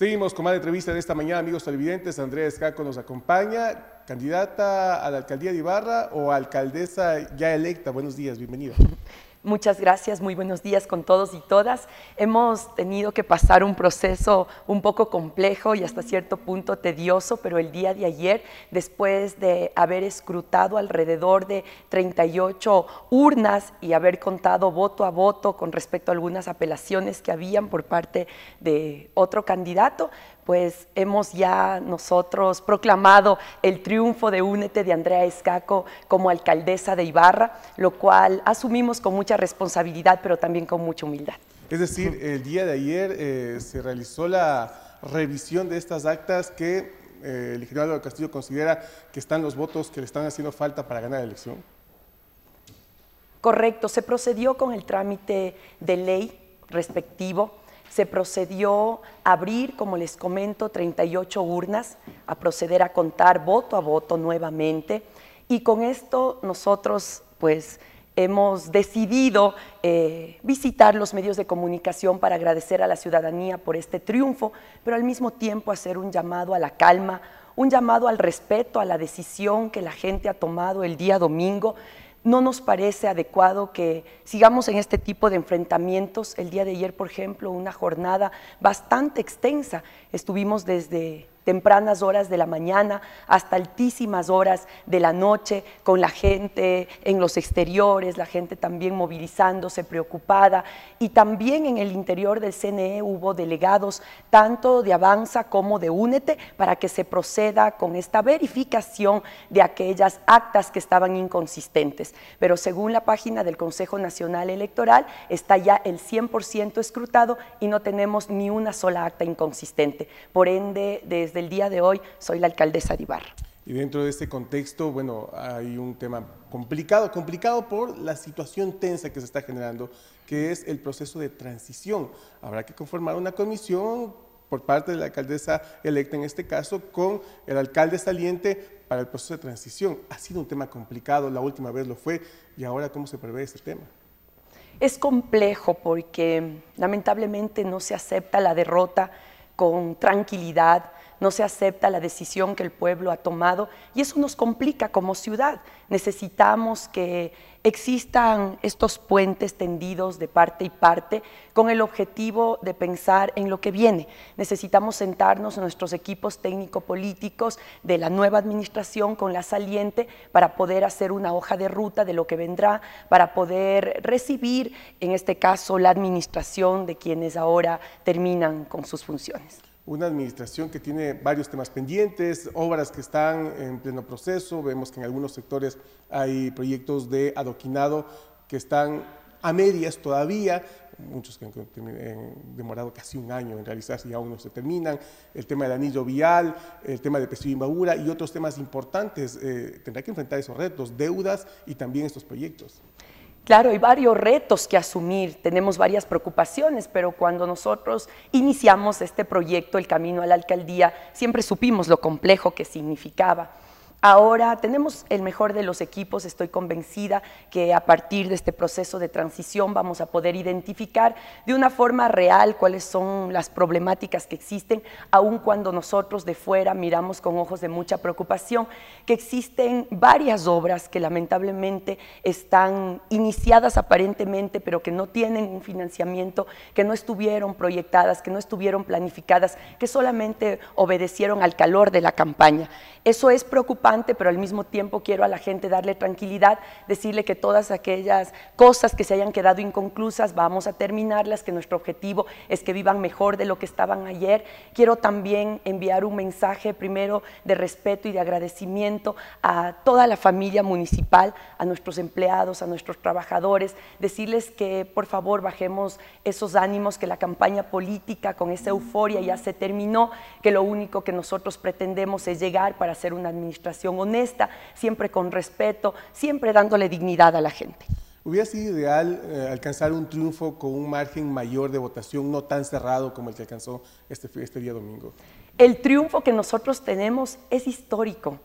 Seguimos con más entrevista de esta mañana, amigos televidentes. Andrea Escaco nos acompaña, candidata a la alcaldía de Ibarra o alcaldesa ya electa. Buenos días, bienvenida. Muchas gracias, muy buenos días con todos y todas. Hemos tenido que pasar un proceso un poco complejo y hasta cierto punto tedioso, pero el día de ayer, después de haber escrutado alrededor de 38 urnas y haber contado voto a voto con respecto a algunas apelaciones que habían por parte de otro candidato, pues hemos ya nosotros proclamado el triunfo de Únete de Andrea Escaco como alcaldesa de Ibarra, lo cual asumimos con mucha responsabilidad, pero también con mucha humildad. Es decir, el día de ayer eh, se realizó la revisión de estas actas que eh, el general del Castillo considera que están los votos que le están haciendo falta para ganar la elección. Correcto, se procedió con el trámite de ley respectivo se procedió a abrir, como les comento, 38 urnas, a proceder a contar voto a voto nuevamente. Y con esto nosotros pues hemos decidido eh, visitar los medios de comunicación para agradecer a la ciudadanía por este triunfo, pero al mismo tiempo hacer un llamado a la calma, un llamado al respeto, a la decisión que la gente ha tomado el día domingo no nos parece adecuado que sigamos en este tipo de enfrentamientos. El día de ayer, por ejemplo, una jornada bastante extensa. Estuvimos desde tempranas horas de la mañana hasta altísimas horas de la noche, con la gente en los exteriores, la gente también movilizándose, preocupada. Y también en el interior del CNE hubo delegados tanto de Avanza como de Únete para que se proceda con esta verificación de aquellas actas que estaban inconsistentes. Pero según la página del Consejo Nacional Electoral, está ya el 100% escrutado y no tenemos ni una sola acta inconsistente. Por ende, desde el día de hoy soy la alcaldesa de Ibarra. Y dentro de este contexto, bueno, hay un tema complicado, complicado por la situación tensa que se está generando, que es el proceso de transición. Habrá que conformar una comisión por parte de la alcaldesa electa en este caso con el alcalde saliente para el proceso de transición. Ha sido un tema complicado, la última vez lo fue, y ahora cómo se prevé este tema. Es complejo porque lamentablemente no se acepta la derrota con tranquilidad, no se acepta la decisión que el pueblo ha tomado y eso nos complica como ciudad. Necesitamos que existan estos puentes tendidos de parte y parte con el objetivo de pensar en lo que viene. Necesitamos sentarnos nuestros equipos técnico-políticos de la nueva administración con la saliente para poder hacer una hoja de ruta de lo que vendrá, para poder recibir, en este caso, la administración de quienes ahora terminan con sus funciones una administración que tiene varios temas pendientes, obras que están en pleno proceso, vemos que en algunos sectores hay proyectos de adoquinado que están a medias todavía, muchos que han eh, demorado casi un año en realizarse y aún no se terminan, el tema del anillo vial, el tema de peso y Imbabura y otros temas importantes, eh, tendrá que enfrentar esos retos, deudas y también estos proyectos. Claro, hay varios retos que asumir, tenemos varias preocupaciones, pero cuando nosotros iniciamos este proyecto, el camino a la alcaldía, siempre supimos lo complejo que significaba. Ahora tenemos el mejor de los equipos, estoy convencida que a partir de este proceso de transición vamos a poder identificar de una forma real cuáles son las problemáticas que existen, aun cuando nosotros de fuera miramos con ojos de mucha preocupación que existen varias obras que lamentablemente están iniciadas aparentemente, pero que no tienen un financiamiento, que no estuvieron proyectadas, que no estuvieron planificadas, que solamente obedecieron al calor de la campaña. Eso es preocupante pero al mismo tiempo quiero a la gente darle tranquilidad, decirle que todas aquellas cosas que se hayan quedado inconclusas, vamos a terminarlas, que nuestro objetivo es que vivan mejor de lo que estaban ayer. Quiero también enviar un mensaje primero de respeto y de agradecimiento a toda la familia municipal, a nuestros empleados, a nuestros trabajadores, decirles que por favor bajemos esos ánimos, que la campaña política con esa euforia ya se terminó, que lo único que nosotros pretendemos es llegar para hacer una administración honesta, siempre con respeto, siempre dándole dignidad a la gente. ¿Hubiera sido ideal eh, alcanzar un triunfo con un margen mayor de votación, no tan cerrado como el que alcanzó este, este día domingo? El triunfo que nosotros tenemos es histórico.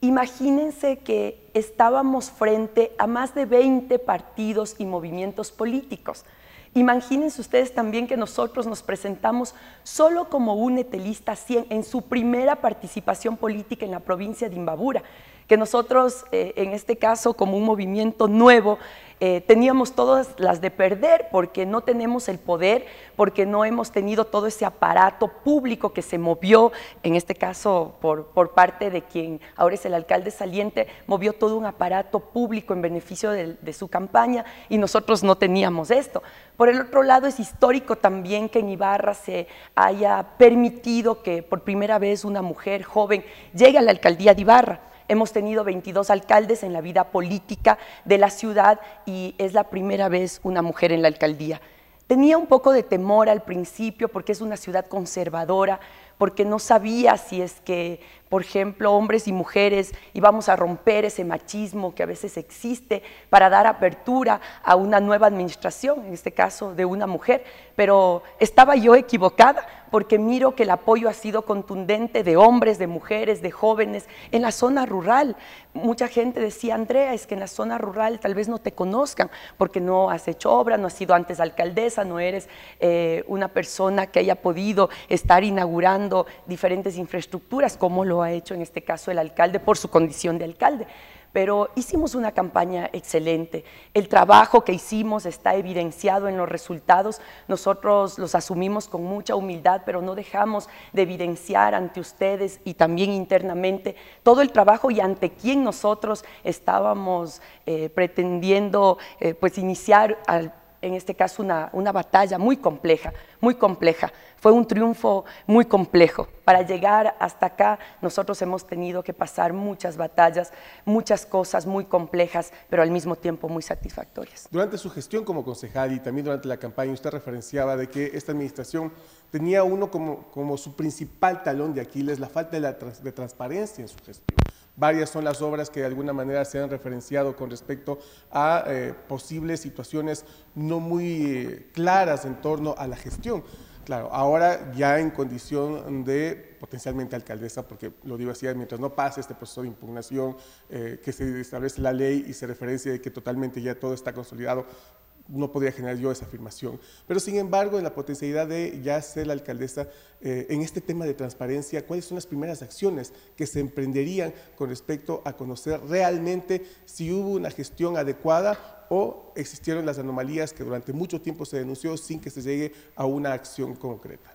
Imagínense que estábamos frente a más de 20 partidos y movimientos políticos. Imagínense ustedes también que nosotros nos presentamos solo como un etelista 100 en su primera participación política en la provincia de Imbabura que nosotros, eh, en este caso, como un movimiento nuevo, eh, teníamos todas las de perder porque no tenemos el poder, porque no hemos tenido todo ese aparato público que se movió, en este caso por, por parte de quien ahora es el alcalde saliente, movió todo un aparato público en beneficio de, de su campaña y nosotros no teníamos esto. Por el otro lado, es histórico también que en Ibarra se haya permitido que por primera vez una mujer joven llegue a la alcaldía de Ibarra. Hemos tenido 22 alcaldes en la vida política de la ciudad y es la primera vez una mujer en la alcaldía. Tenía un poco de temor al principio porque es una ciudad conservadora, porque no sabía si es que por ejemplo, hombres y mujeres, y vamos a romper ese machismo que a veces existe para dar apertura a una nueva administración, en este caso de una mujer. Pero estaba yo equivocada porque miro que el apoyo ha sido contundente de hombres, de mujeres, de jóvenes en la zona rural. Mucha gente decía, Andrea, es que en la zona rural tal vez no te conozcan porque no has hecho obra, no has sido antes alcaldesa, no eres eh, una persona que haya podido estar inaugurando diferentes infraestructuras como lo ha hecho en este caso el alcalde por su condición de alcalde. Pero hicimos una campaña excelente. El trabajo que hicimos está evidenciado en los resultados. Nosotros los asumimos con mucha humildad, pero no dejamos de evidenciar ante ustedes y también internamente todo el trabajo y ante quién nosotros estábamos eh, pretendiendo eh, pues iniciar al en este caso, una, una batalla muy compleja, muy compleja. Fue un triunfo muy complejo. Para llegar hasta acá, nosotros hemos tenido que pasar muchas batallas, muchas cosas muy complejas, pero al mismo tiempo muy satisfactorias. Durante su gestión como concejal y también durante la campaña, usted referenciaba de que esta administración tenía uno como, como su principal talón de Aquiles, la falta de transparencia en su gestión. Varias son las obras que de alguna manera se han referenciado con respecto a eh, posibles situaciones no muy eh, claras en torno a la gestión. Claro, ahora ya en condición de potencialmente alcaldesa, porque lo digo así, mientras no pase este proceso de impugnación, eh, que se establece la ley y se referencia de que totalmente ya todo está consolidado, no podría generar yo esa afirmación. Pero sin embargo, en la potencialidad de ya ser la alcaldesa, eh, en este tema de transparencia, ¿cuáles son las primeras acciones que se emprenderían con respecto a conocer realmente si hubo una gestión adecuada o existieron las anomalías que durante mucho tiempo se denunció sin que se llegue a una acción concreta?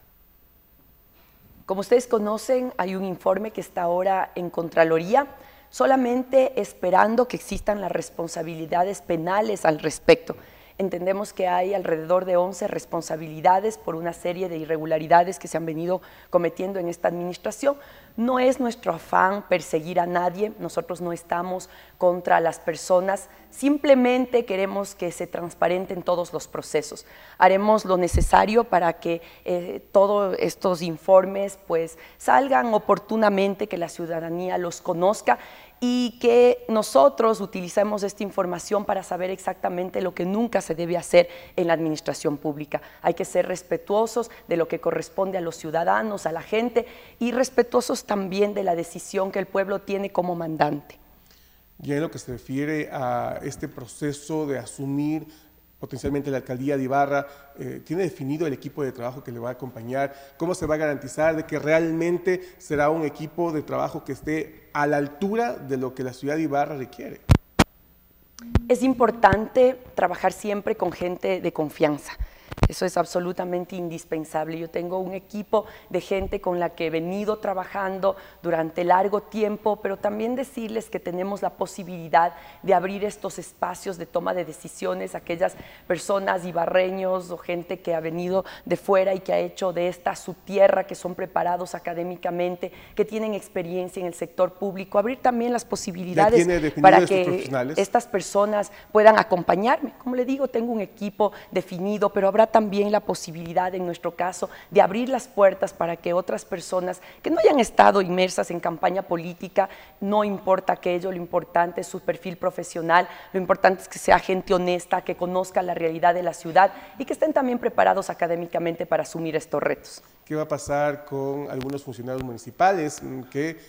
Como ustedes conocen, hay un informe que está ahora en Contraloría solamente esperando que existan las responsabilidades penales al respecto entendemos que hay alrededor de 11 responsabilidades por una serie de irregularidades que se han venido cometiendo en esta administración. No es nuestro afán perseguir a nadie, nosotros no estamos contra las personas, simplemente queremos que se transparenten todos los procesos. Haremos lo necesario para que eh, todos estos informes pues salgan oportunamente, que la ciudadanía los conozca y que nosotros utilicemos esta información para saber exactamente lo que nunca se debe hacer en la administración pública. Hay que ser respetuosos de lo que corresponde a los ciudadanos, a la gente y respetuosos también de la decisión que el pueblo tiene como mandante. Y en lo que se refiere a este proceso de asumir Potencialmente la alcaldía de Ibarra eh, tiene definido el equipo de trabajo que le va a acompañar, cómo se va a garantizar de que realmente será un equipo de trabajo que esté a la altura de lo que la ciudad de Ibarra requiere. Es importante trabajar siempre con gente de confianza. Eso es absolutamente indispensable. Yo tengo un equipo de gente con la que he venido trabajando durante largo tiempo, pero también decirles que tenemos la posibilidad de abrir estos espacios de toma de decisiones aquellas personas ibarreños o gente que ha venido de fuera y que ha hecho de esta su tierra, que son preparados académicamente, que tienen experiencia en el sector público, abrir también las posibilidades para que estas personas puedan acompañarme. Como le digo, tengo un equipo definido, pero habrá también la posibilidad, en nuestro caso, de abrir las puertas para que otras personas que no hayan estado inmersas en campaña política, no importa aquello, lo importante es su perfil profesional, lo importante es que sea gente honesta, que conozca la realidad de la ciudad y que estén también preparados académicamente para asumir estos retos. ¿Qué va a pasar con algunos funcionarios municipales mm, que,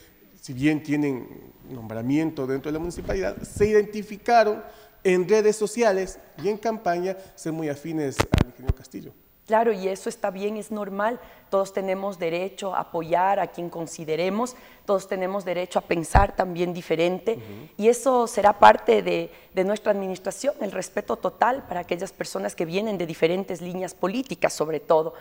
si bien tienen nombramiento dentro de la municipalidad, se identificaron? en redes sociales y en campaña ser muy afines al ingeniero Castillo. Claro, y eso está bien, es normal. Todos tenemos derecho a apoyar a quien consideremos, todos tenemos derecho a pensar también diferente y eso será parte de, nuestra administración, el respeto total para aquellas personas que vienen de diferentes líneas políticas sobre todo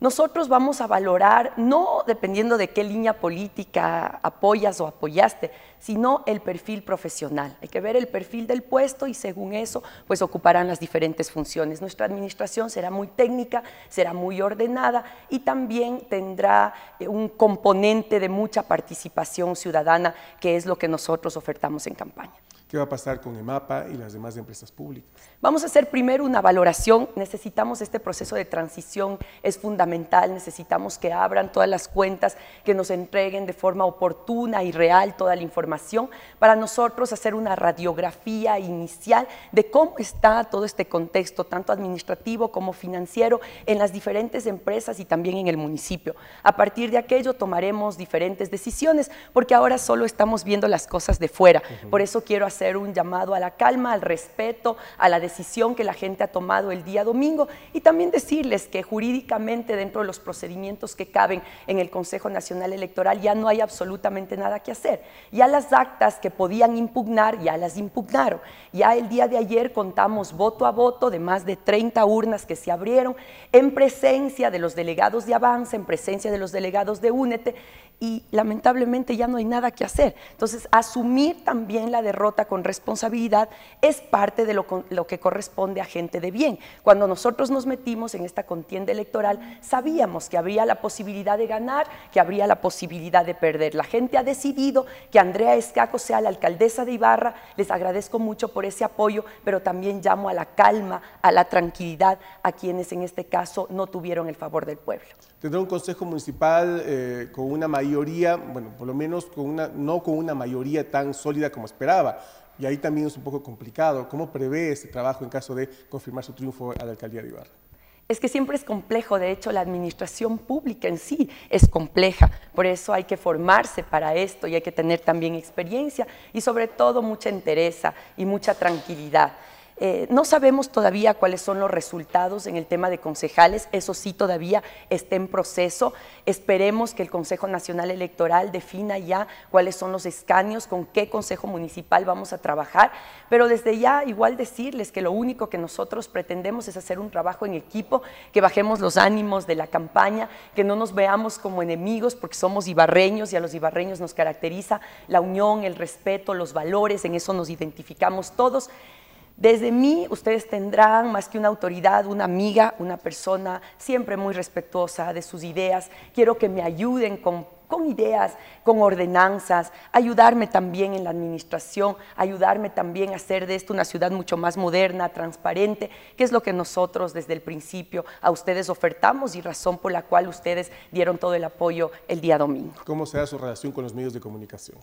nosotros vamos a valorar, no dependiendo de qué línea política apoyas o apoyaste, sino el perfil profesional. Hay que ver el perfil del puesto y según eso, pues ocuparán las diferentes funciones. Nuestra administración será muy técnica, será muy ordenada y también tendrá eh, un componente de mucha participación ciudadana, que es lo que nosotros ofertamos en campaña qué va a pasar con EMAPA y las demás empresas públicas. Vamos a hacer primero una valoración. Necesitamos este proceso de transición, es fundamental. Necesitamos que abran todas las cuentas, que nos entreguen de forma oportuna y real toda la información para nosotros hacer una radiografía inicial de cómo está todo este contexto, tanto administrativo como financiero, en las diferentes empresas y también en el municipio. A partir de aquello tomaremos diferentes decisiones, porque ahora solo estamos viendo las cosas de fuera. Por eso quiero hacer hacer un llamado a la calma, al respeto, a la decisión que la gente ha tomado el día domingo y también decirles que jurídicamente dentro de los procedimientos que caben en el Consejo Nacional Electoral ya no hay absolutamente nada que hacer. Ya las actas que podían impugnar, ya las impugnaron. Ya el día de ayer contamos voto a voto de más de 30 urnas que se abrieron en presencia de los delegados de Avanza, en presencia de los delegados de Únete y lamentablemente ya no hay nada que hacer. Entonces, asumir también la derrota con responsabilidad es parte de lo, que corresponde a gente de bien. Cuando nosotros nos metimos en esta contienda electoral, sabíamos que habría la posibilidad de ganar, que habría la posibilidad de perder. La gente ha decidido que Andrea Escaco sea la alcaldesa de Ibarra. Les agradezco mucho por ese apoyo, pero también llamo a la calma, a la tranquilidad a quienes en este caso no tuvieron el favor del pueblo. Tendrá un consejo municipal eh, con una mayor bueno, por lo menos no con una mayoría tan sólida como esperaba. Y ahí también es un poco complicado. ¿Cómo prevé este trabajo en caso de confirmar su triunfo a la alcaldía de Ibarra? Es que siempre es complejo, de hecho la administración pública en sí es compleja, por eso hay que formarse para esto y hay que tener también experiencia y sobre todo mucha entereza y mucha tranquilidad. Eh, no sabemos todavía cuáles son los resultados en el tema de concejales, eso sí todavía está en proceso. Esperemos que el Consejo Nacional Electoral defina ya cuáles son los escaños, con qué Consejo Municipal vamos a trabajar, pero desde ya igual decirles que lo único que nosotros pretendemos es hacer un trabajo en equipo, que bajemos los ánimos de la campaña, que no nos veamos como enemigos porque somos ibarreños y a los ibarreños nos caracteriza la unión, el respeto, los valores, en eso nos identificamos todos. Desde mí ustedes tendrán más que una autoridad, una amiga, una persona siempre muy respetuosa de sus ideas. Quiero que me ayuden con, ideas, con ordenanzas, ayudarme también en la administración, ayudarme también a hacer de esto una ciudad mucho más moderna, transparente, que es lo que nosotros desde el principio a ustedes ofertamos y razón por la cual ustedes dieron todo el apoyo el día domingo. ¿Cómo será su relación con los medios de comunicación?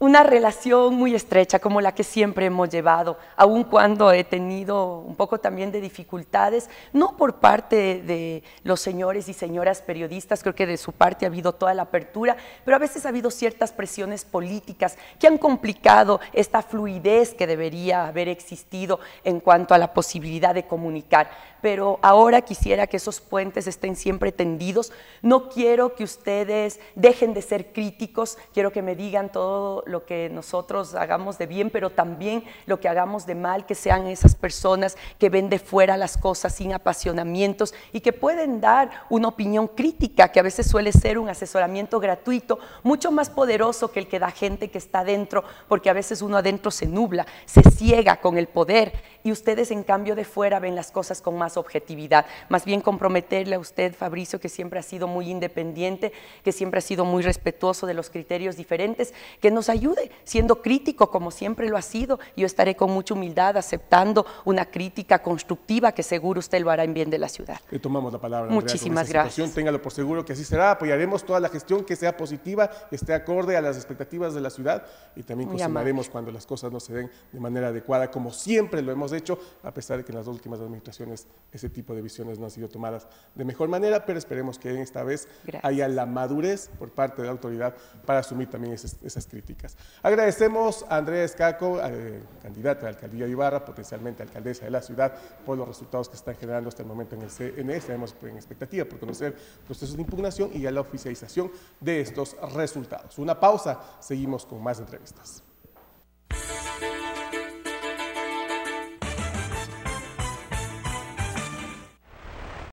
una relación muy estrecha como la que siempre hemos llevado, aun cuando he tenido un poco también de dificultades, no por parte de los señores y señoras periodistas, creo que de su parte ha habido toda la apertura, pero a veces ha habido ciertas presiones políticas que han complicado esta fluidez que debería haber existido en cuanto a la posibilidad de comunicar. Pero ahora quisiera que esos puentes estén siempre tendidos, no quiero que ustedes dejen de ser críticos, quiero que me digan todo lo que nosotros hagamos de bien, pero también lo que hagamos de mal, que sean esas personas que ven de fuera las cosas sin apasionamientos y que pueden dar una opinión crítica, que a veces suele ser un asesoramiento gratuito, mucho más poderoso que el que da gente que está adentro, porque a veces uno adentro se nubla, se ciega con el poder y ustedes en cambio de fuera ven las cosas con más objetividad. Más bien comprometerle a usted, Fabricio, que siempre ha sido muy independiente, que siempre ha sido muy respetuoso de los criterios diferentes, que nos ha ayude, siendo crítico como siempre lo ha sido. Yo estaré con mucha humildad aceptando una crítica constructiva que seguro usted lo hará en bien de la ciudad. Le tomamos la palabra. Andrea, Muchísimas gracias. Téngalo por seguro que así será. Apoyaremos toda la gestión que sea positiva, que esté acorde a las expectativas de la ciudad y también consumaremos cuando las cosas no se den de manera adecuada, como siempre lo hemos hecho, a pesar de que en las dos últimas administraciones ese tipo de visiones no han sido tomadas de mejor manera, pero esperemos que esta vez haya la madurez por parte de la autoridad para asumir también esas críticas. Agradecemos a Andrés Caco, eh, candidata a la alcaldía de Ibarra, potencialmente alcaldesa de la ciudad, por los resultados que están generando hasta el momento en el CNE. Estamos pues, en expectativa por conocer procesos de impugnación y ya la oficialización de estos resultados. Una pausa, seguimos con más entrevistas.